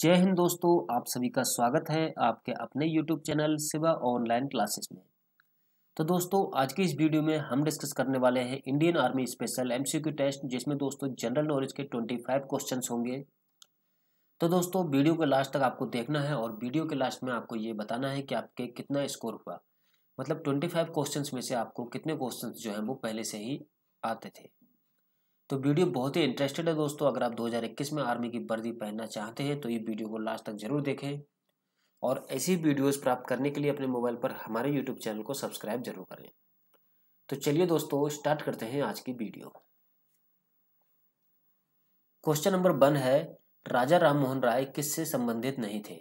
जय हिंद दोस्तों आप सभी का स्वागत है आपके अपने YouTube चैनल सिवा ऑनलाइन क्लासेस में तो दोस्तों आज की इस वीडियो में हम डिस्कस करने वाले हैं Indian army special MCQ test जिसमें दोस्तों जनरल नॉलेज के 25 क्वेश्चंस होंगे तो दोस्तों वीडियो के लास्ट तक आपको देखना है और वीडियो के लास्ट में आपको ये बताना है कि आपके कितना स्कोर हुआ मतलब ट्वेंटी क्वेश्चन में से आपको कितने क्वेश्चन जो हैं वो पहले से ही आते थे तो वीडियो बहुत ही इंटरेस्टेड है दोस्तों अगर आप 2021 में आर्मी की वर्दी पहनना चाहते हैं तो ये वीडियो को लास्ट तक जरूर देखें और ऐसी वीडियोस प्राप्त करने के लिए अपने मोबाइल पर हमारे यूट्यूब चैनल को सब्सक्राइब जरूर करें तो चलिए दोस्तों स्टार्ट करते हैं आज की वीडियो क्वेश्चन नंबर वन है राजा राममोहन राय किससे संबंधित नहीं थे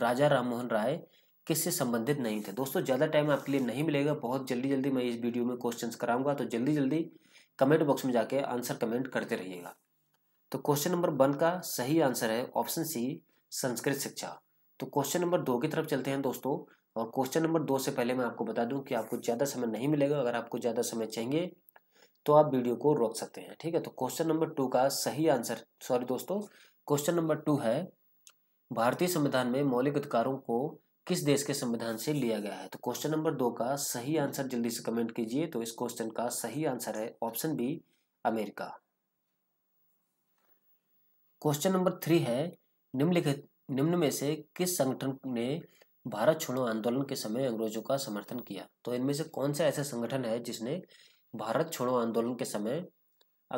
राजा राममोहन राय किससे संबंधित नहीं थे दोस्तों ज़्यादा टाइम आपके लिए नहीं मिलेगा बहुत जल्दी जल्दी मैं इस वीडियो में क्वेश्चंस कराऊंगा तो जल्दी जल्दी कमेंट बॉक्स में जाके आंसर कमेंट करते रहिएगा तो क्वेश्चन नंबर वन का सही आंसर है ऑप्शन सी संस्कृत शिक्षा तो क्वेश्चन नंबर दो की तरफ चलते हैं दोस्तों और क्वेश्चन नंबर दो से पहले मैं आपको बता दूं कि आपको ज़्यादा समय नहीं मिलेगा अगर आपको ज़्यादा समय चाहिए तो आप वीडियो को रोक सकते हैं ठीक है तो क्वेश्चन नंबर टू का सही आंसर सॉरी दोस्तों क्वेश्चन नंबर टू है भारतीय संविधान में मौलिक अधिकारों को किस देश के संविधान से लिया गया है तो क्वेश्चन नंबर दो का सही आंसर जल्दी से कमेंट कीजिए तो इस क्वेश्चन का सही आंसर है option B America question number three है निम्नलिखित निम्न में से किस संगठन ने भारत छोड़ो आंदोलन के समय अंग्रेजों का समर्थन किया तो इनमें से कौन सा ऐसा संगठन है जिसने भारत छोड़ो आंदोलन के समय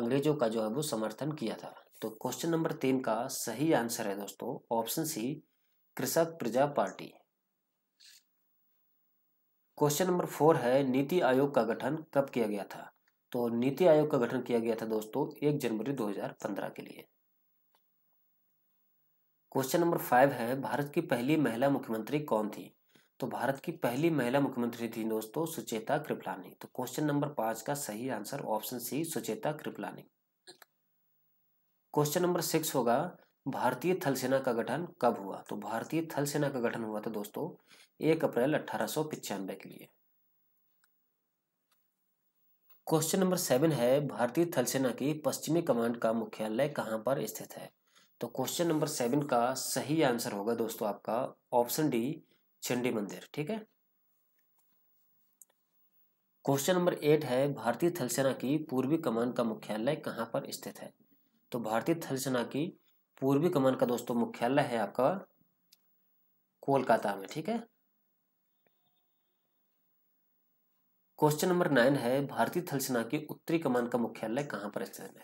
अंग्रेजों का जो है वो समर्थन किया था तो क्वेश्चन नंबर तीन का सही आंसर है दोस्तों ऑप्शन सी कृषक प्रजा पार्टी क्वेश्चन नंबर फोर है नीति आयोग का गठन कब किया गया था तो नीति आयोग का गठन किया गया था दोस्तों एक जनवरी 2015 के लिए क्वेश्चन नंबर फाइव है भारत की पहली महिला मुख्यमंत्री कौन थी तो भारत की पहली महिला मुख्यमंत्री थी दोस्तों सुचेता कृपलानी तो क्वेश्चन नंबर पांच का सही answer option C Sucheta Kripalani question number six होगा भारतीय थल सेना का गठन कब हुआ तो भारतीय थल सेना का गठन हुआ था दोस्तों एक अप्रैल अठारह सौ पिचानवे के लिए क्वेश्चन नंबर सेवन है भारतीय थल सेना की पश्चिमी कमांड का मुख्यालय कहां पर स्थित है तो क्वेश्चन नंबर सेवन का सही आंसर होगा दोस्तों आपका ऑप्शन डी चंडी मंदिर ठीक है क्वेश्चन नंबर एट है भारतीय थल सेना की पूर्वी कमान का मुख्यालय कहां पर स्थित है तो भारतीय थल सेना की पूर्वी कमान का दोस्तों मुख्यालय है आपका कोलकाता में ठीक है क्वेश्चन नंबर नाइन है भारतीय थल सेना के उत्तरी कमान का मुख्यालय कहाँ पर स्थित है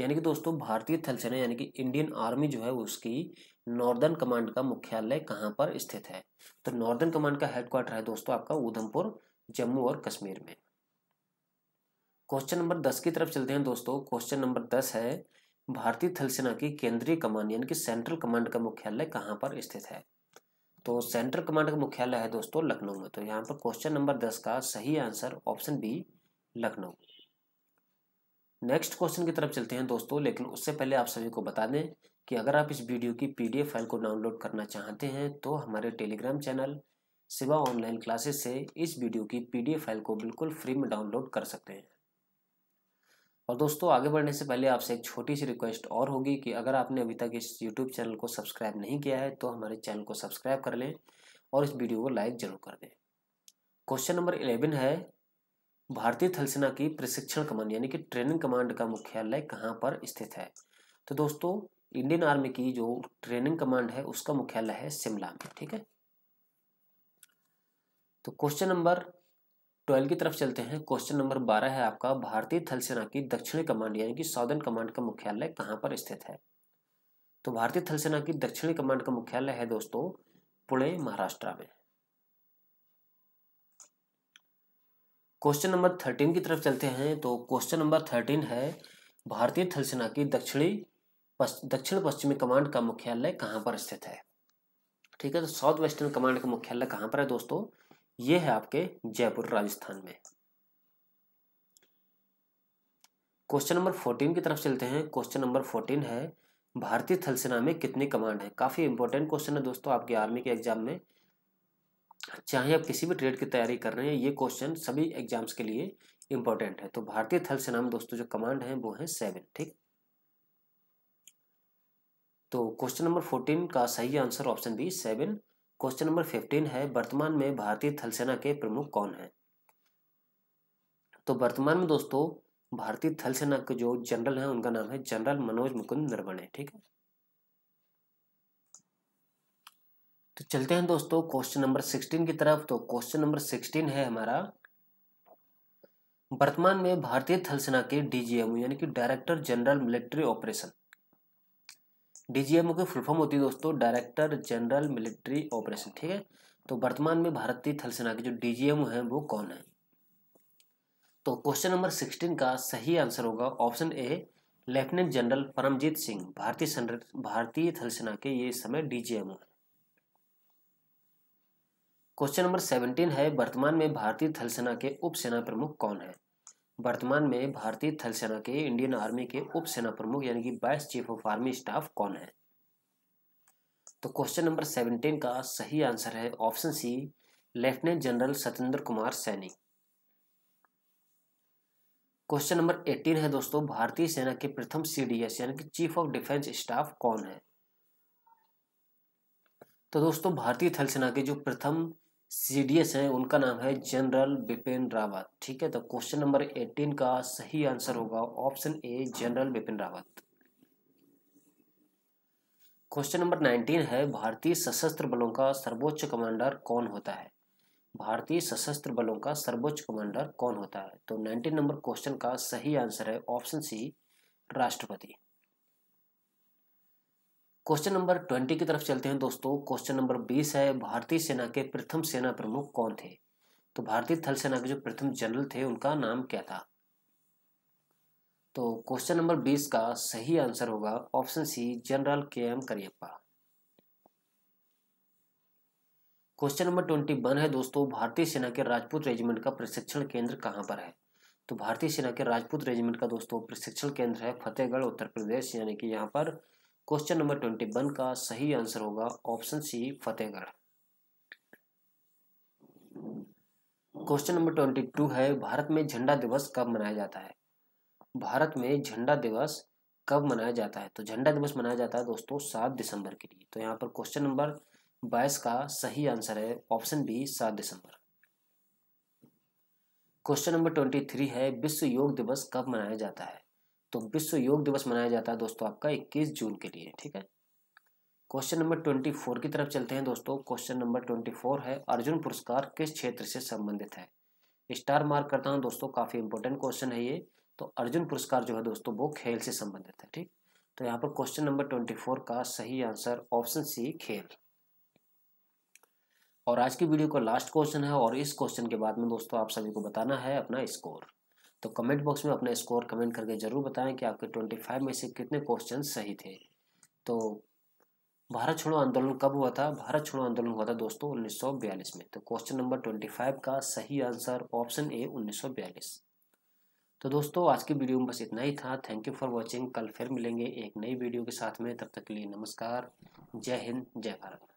यानी कि दोस्तों भारतीय थल सेना यानी कि इंडियन आर्मी जो है उसकी नॉर्दर्न कमांड का मुख्यालय कहाँ पर स्थित है तो नॉर्दर्न कमांड का हेडक्वार्टर है दोस्तों आपका उधमपुर जम्मू और कश्मीर में क्वेश्चन नंबर दस की तरफ चलते हैं दोस्तों क्वेश्चन नंबर दस है भारतीय थल सेना की केंद्रीय कमान यानी कि सेंट्रल कमांड का मुख्यालय कहाँ पर स्थित है तो सेंट्रल कमांड का मुख्यालय है दोस्तों लखनऊ में तो यहाँ पर क्वेश्चन नंबर दस का सही answer option B Lucknow next question की तरफ चलते हैं दोस्तों लेकिन उससे पहले आप सभी को बता दें कि अगर आप इस वीडियो की पीडीएफ फाइल को डाउनलोड करना चाहते हैं तो हमारे टेलीग्राम चैनल सिवा ऑनलाइन क्लासेस से इस वीडियो की पीडीएफ फाइल को बिल्कुल फ्री में डाउनलोड कर सकते हैं और दोस्तों आगे बढ़ने से पहले आपसे एक छोटी सी रिक्वेस्ट और होगी कि अगर आपने अभी तक इस यूट्यूब चैनल को सब्सक्राइब नहीं किया है तो हमारे चैनल को सब्सक्राइब कर लें और इस वीडियो को लाइक जरूर कर दें क्वेश्चन नंबर इलेवन है भारतीय थल सेना की प्रशिक्षण कमांड यानी कि ट्रेनिंग कमांड का मुख्यालय कहाँ पर स्थित है तो दोस्तों इंडियन आर्मी की जो ट्रेनिंग कमांड है उसका मुख्यालय है शिमला में ठीक है तो क्वेश्चन नंबर ट्वेल्व की तरफ चलते हैं क्वेश्चन नंबर बारह है आपका भारतीय थल सेना की दक्षिणी कमांड यानी कि साउदर्न कमांड का मुख्यालय कहाँ पर स्थित है तो भारतीय थल सेना की दक्षिणी कमांड का मुख्यालय है दोस्तों पुणे महाराष्ट्र में क्वेश्चन नंबर थर्टीन की तरफ चलते हैं तो क्वेश्चन नंबर थर्टीन है भारतीय थल सेना की दक्षिणी दक्षिण पश्चिमी कमांड का मुख्यालय कहाँ पर स्थित है ठीक है तो साउथ वेस्टर्न कमांड का मुख्यालय कहाँ पर है दोस्तों ये है आपके जयपुर राजस्थान में क्वेश्चन नंबर फोर्टीन की तरफ चलते हैं क्वेश्चन नंबर फोर्टीन है भारतीय थल सेना में कितनी कमांड है काफ़ी इंपॉर्टेंट क्वेश्चन है दोस्तों आपके आर्मी के एग्जाम में चाहे आप किसी भी ट्रेड की तैयारी कर रहे हैं ये क्वेश्चन सभी एग्जाम्स के लिए इंपॉर्टेंट है तो भारतीय थल सेना में दोस्तों जो कमांड है वो है सेवन ठीक तो क्वेश्चन नंबर फोर्टीन का सही answer option B seven question number fifteen है वर्तमान में भारतीय थल सेना के प्रमुख कौन है तो वर्तमान में दोस्तों भारतीय थल सेना के जो जनरल हैं उनका नाम है जनरल मनोज मुकुंद नरवणे ठीक है तो चलते हैं दोस्तों क्वेश्चन नंबर सिक्सटीन की तरफ तो क्वेश्चन नंबर सिक्सटीन है हमारा वर्तमान में भारतीय थल सेना के डीजीएम यानी कि director general military operation DGMO की फुल फॉर्म होती है दोस्तों डायरेक्टर जनरल मिलिट्री ऑपरेशन ठीक है तो वर्तमान में भारतीय थल सेना के जो डीजीएमओ है वो कौन है तो क्वेश्चन नंबर सिक्सटीन का सही आंसर होगा option A lieutenant general Paramjit Singh भारतीय भारतीय थल सेना के ये समय डीजीएमओ है क्वेश्चन नंबर सेवनटीन है वर्तमान में भारतीय थल सेना के उप सेना प्रमुख कौन है वर्तमान में भारतीय थल सेना के इंडियन आर्मी के उप सेना प्रमुख यानी कि vice chief of army staff कौन है तो क्वेश्चन नंबर सेवनटीन का सही आंसर है option C lieutenant general Satyendra Kumar Saini question number eighteen है दोस्तों भारतीय सेना के प्रथम सीडीएस यानी कि चीफ ऑफ डिफेंस स्टाफ कौन है तो दोस्तों भारतीय थल सेना के जो प्रथम सीडीएस है उनका नाम है जनरल बिपिन रावत ठीक है तो क्वेश्चन नंबर एटीन का सही आंसर होगा option A general Bipin Rawat question number nineteen है भारतीय सशस्त्र बलों का सर्वोच्च कमांडर कौन होता है भारतीय सशस्त्र बलों का सर्वोच्च कमांडर कौन होता है तो नाइनटीन नंबर क्वेश्चन का सही आंसर है ऑप्शन सी राष्ट्रपति क्वेश्चन नंबर ट्वेंटी की तरफ चलते हैं दोस्तों क्वेश्चन नंबर बीस है भारतीय सेना के प्रथम सेना प्रमुख कौन थे तो भारतीय थल सेना के जो प्रथम जनरल थे उनका नाम क्या था तो क्वेश्चन नंबर बीस का सही आंसर होगा option C general K M Cariappa question number twenty one है दोस्तों भारतीय सेना के राजपूत रेजिमेंट का प्रशिक्षण केंद्र कहाँ पर है तो भारतीय सेना के राजपूत रेजिमेंट का दोस्तों प्रशिक्षण केंद्र है फतेहगढ़ उत्तर प्रदेश यानी कि यहाँ पर क्वेश्चन नंबर ट्वेंटी वन का सही आंसर होगा option C Fatehgarh question number twenty two है भारत में झंडा दिवस कब मनाया जाता है भारत में झंडा दिवस कब मनाया जाता है तो झंडा दिवस मनाया जाता है दोस्तों सात दिसंबर के लिए तो यहाँ पर क्वेश्चन नंबर बाईस का सही आंसर है ऑप्शन बी सात दिसंबर क्वेश्चन नंबर ट्वेंटी थ्री है विश्व योग दिवस कब मनाया जाता है तो विश्व योग दिवस मनाया जाता है दोस्तों आपका 21 जून के लिए ठीक है क्वेश्चन नंबर 24 की तरफ चलते हैं दोस्तों क्वेश्चन नंबर 24 है अर्जुन पुरस्कार किस क्षेत्र से संबंधित है स्टार मार्क करता हूं दोस्तों काफ़ी इंपॉर्टेंट क्वेश्चन है ये तो अर्जुन पुरस्कार जो है दोस्तों वो खेल से संबंधित है ठीक तो यहाँ पर क्वेश्चन नंबर ट्वेंटी फोर का सही आंसर ऑप्शन सी खेल और आज की वीडियो का लास्ट क्वेश्चन है और इस क्वेश्चन के बाद में दोस्तों आप सभी को बताना है अपना स्कोर तो कमेंट बॉक्स में अपना स्कोर कमेंट करके ज़रूर बताएं कि आपके ट्वेंटी फाइव में से कितने क्वेश्चन सही थे तो भारत छोड़ो आंदोलन कब हुआ था भारत छोड़ो आंदोलन हुआ था दोस्तों उन्नीस में तो क्वेश्चन नंबर ट्वेंटी का सही आंसर ऑप्शन ए उन्नीस तो दोस्तों आज की वीडियो में बस इतना ही था थैंक यू फॉर वॉचिंग कल फिर मिलेंगे एक नई वीडियो के साथ में तब तक के लिए नमस्कार जय हिंद जय भारत